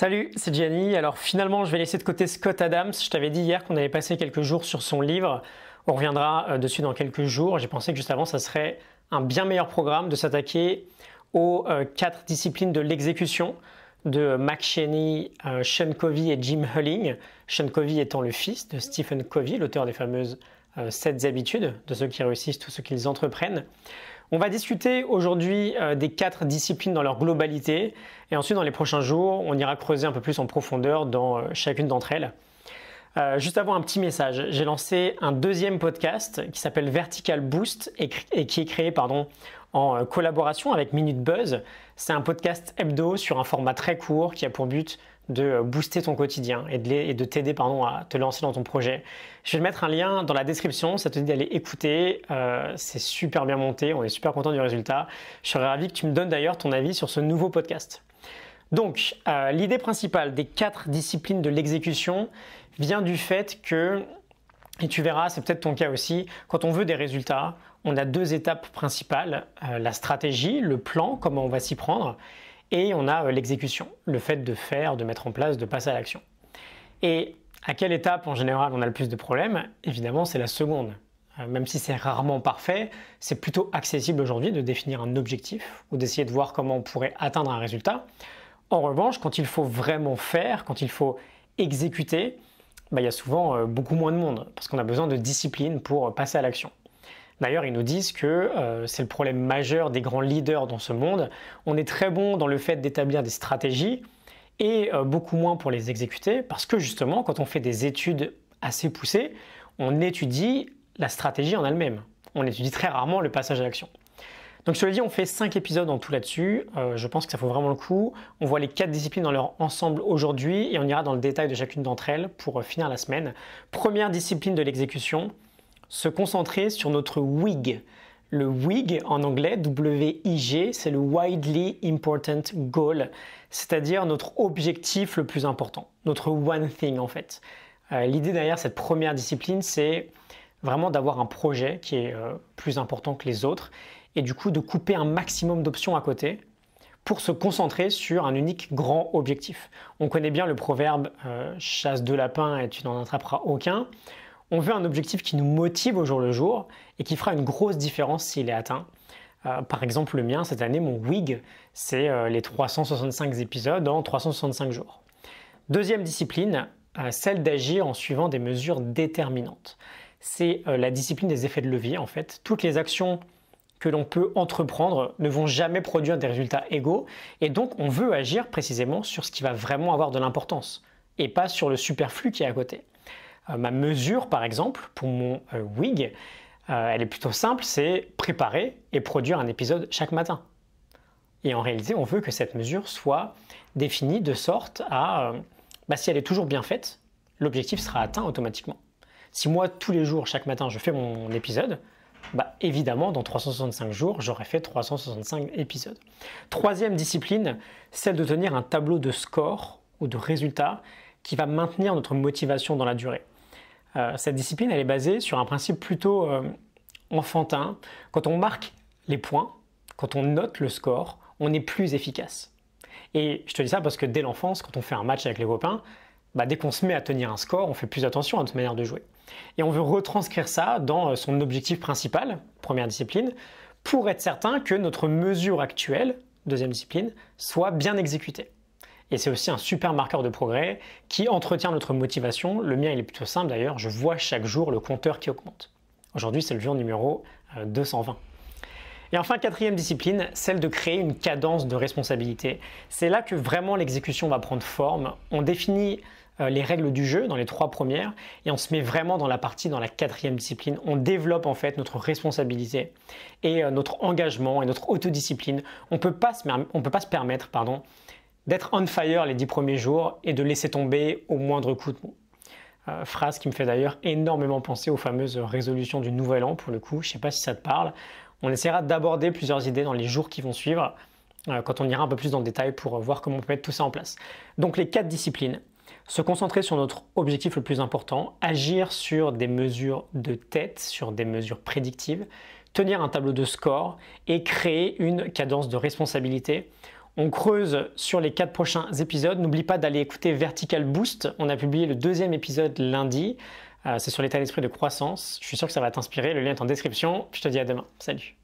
Salut, c'est Gianni. Alors finalement, je vais laisser de côté Scott Adams. Je t'avais dit hier qu'on avait passé quelques jours sur son livre. On reviendra euh, dessus dans quelques jours. J'ai pensé que juste avant, ça serait un bien meilleur programme de s'attaquer aux euh, quatre disciplines de l'exécution de Mac Cheney, euh, Sean Covey et Jim Hulling. Sean Covey étant le fils de Stephen Covey, l'auteur des fameuses cette euh, habitudes de ceux qui réussissent tout ce qu'ils entreprennent. On va discuter aujourd'hui euh, des quatre disciplines dans leur globalité et ensuite dans les prochains jours, on ira creuser un peu plus en profondeur dans euh, chacune d'entre elles. juste avant un petit message, j'ai lancé un deuxième podcast qui s'appelle Vertical Boost et, et, qui est créé pardon, en collaboration avec Minute Buzz. C'est un podcast hebdo sur un format très court qui a pour but de euh, booster ton quotidien et de, t'aider pardon, à te lancer dans ton projet. Je vais mettre un lien dans la description, ça te dit d'aller écouter, euh, c'est super bien monté, on est super content du résultat. Je serais ravi que tu me donnes d'ailleurs ton avis sur ce nouveau podcast. Donc, euh, l'idée principale des quatre disciplines de l'exécution vient du fait que, et tu verras, c'est peut-être ton cas aussi, quand on veut des résultats, on a deux étapes principales, la stratégie, le plan, comment on va s'y prendre, et on a euh, l'exécution, le fait de faire, de mettre en place, de passer à l'action. Et à quelle étape en général on a le plus de problèmes Évidemment, c'est la seconde. Euh, même si c'est rarement parfait, c'est plutôt accessible aujourd'hui de définir un objectif ou d'essayer de voir comment on pourrait atteindre un résultat. En revanche, quand il faut vraiment faire, quand il faut exécuter, bah, il y a souvent euh, beaucoup moins de monde parce qu'on a besoin de discipline pour passer à l'action. D'ailleurs, ils nous disent que euh, c'est le problème majeur des grands leaders dans ce monde. On est très bon dans le fait d'établir des stratégies et euh, beaucoup moins pour les exécuter parce que justement, quand on fait des études assez poussées, on étudie la stratégie en elle-même. On étudie très rarement le passage à l'action. Donc je vous le on fait cinq épisodes en tout là-dessus. Euh, je pense que ça vaut vraiment le coup. On voit les quatre disciplines dans leur ensemble aujourd'hui et on ira dans le détail de chacune d'entre elles pour finir la semaine. Première discipline de l'exécution, se concentrer sur notre WIG. Le WIG en anglais, W-I-G, c'est le Widely Important Goal, c'est-à-dire notre objectif le plus important, notre one thing en fait. Euh, l'idée derrière cette première discipline, c'est vraiment d'avoir un projet qui est euh, plus important que les autres et du coup de couper un maximum d'options à côté pour se concentrer sur un unique grand objectif. On connaît bien le proverbe euh, chasse de lapin et tu n'en attraperas aucun. On veut un objectif qui nous motive au jour le jour et qui fera une grosse différence s'il est atteint. Euh, par exemple, le mien cette année, mon WIG, c'est euh, les 365 épisodes en 365 jours. Deuxième discipline, euh, celle d'agir en suivant des mesures déterminantes. C'est la discipline des effets de levier en fait. Toutes les actions que l'on peut entreprendre ne vont jamais produire des résultats égaux et donc on veut agir précisément sur ce qui va vraiment avoir de l'importance et pas sur le superflu qui est à côté. Euh, ma mesure, par exemple, pour mon euh, wig, euh, elle est plutôt simple, c'est préparer et produire un épisode chaque matin. Et en réalité, on veut que cette mesure soit définie de sorte à, bah, si elle est toujours bien faite, l'objectif sera atteint automatiquement. Si moi, tous les jours, chaque matin, je fais mon épisode, bah, évidemment, dans 365 jours, j'aurai fait 365 épisodes. Troisième discipline, celle de tenir un tableau de score ou de résultats qui va maintenir notre motivation dans la durée. Euh, cette discipline, elle est basée sur un principe plutôt euh, enfantin. Quand on marque les points, quand on note le score, on est plus efficace. Et je te dis ça parce que dès l'enfance, quand on fait un match avec les copains, bah, dès qu'on se met à tenir un score, on fait plus attention à notre manière de jouer. Et on veut retranscrire ça dans euh, son objectif principal, première discipline, pour être certain que notre mesure actuelle, deuxième discipline, soit bien exécutée. Et c'est aussi un super marqueur de progrès qui entretient notre motivation. Le mien, il est plutôt simple d'ailleurs. Je vois chaque jour le compteur qui augmente. Aujourd'hui, c'est le jour numéro 220. Euh, et enfin, quatrième discipline, celle de créer une cadence de responsabilité. C'est là que vraiment l'exécution va prendre forme. On définit euh, les règles du jeu dans les trois premières et on se met vraiment dans la partie dans la quatrième discipline. On développe en fait notre responsabilité et euh, notre engagement et notre autodiscipline. On ne peut pas se permettre pardon, d'être on fire les dix premiers jours et de laisser tomber au moindre coup de mot. Euh, phrase qui me fait d'ailleurs énormément penser aux fameuses résolutions du Nouvel An pour le coup, je ne sais pas si ça te parle. On essaiera d'aborder plusieurs idées dans les jours qui vont suivre, euh, quand on ira un peu plus dans le détail pour euh, voir comment on peut mettre tout ça en place. Donc les quatre disciplines, se concentrer sur notre objectif le plus important, agir sur des mesures de tête, sur des mesures prédictives, tenir un tableau de score et créer une cadence de responsabilité on creuse sur les quatre prochains épisodes. N'oublie pas d'aller écouter Vertical Boost. On a publié le deuxième épisode lundi. Euh, c'est sur l'état d'esprit de croissance. Je suis sûr que ça va t'inspirer. Le lien est en description. Je te dis à demain. Salut.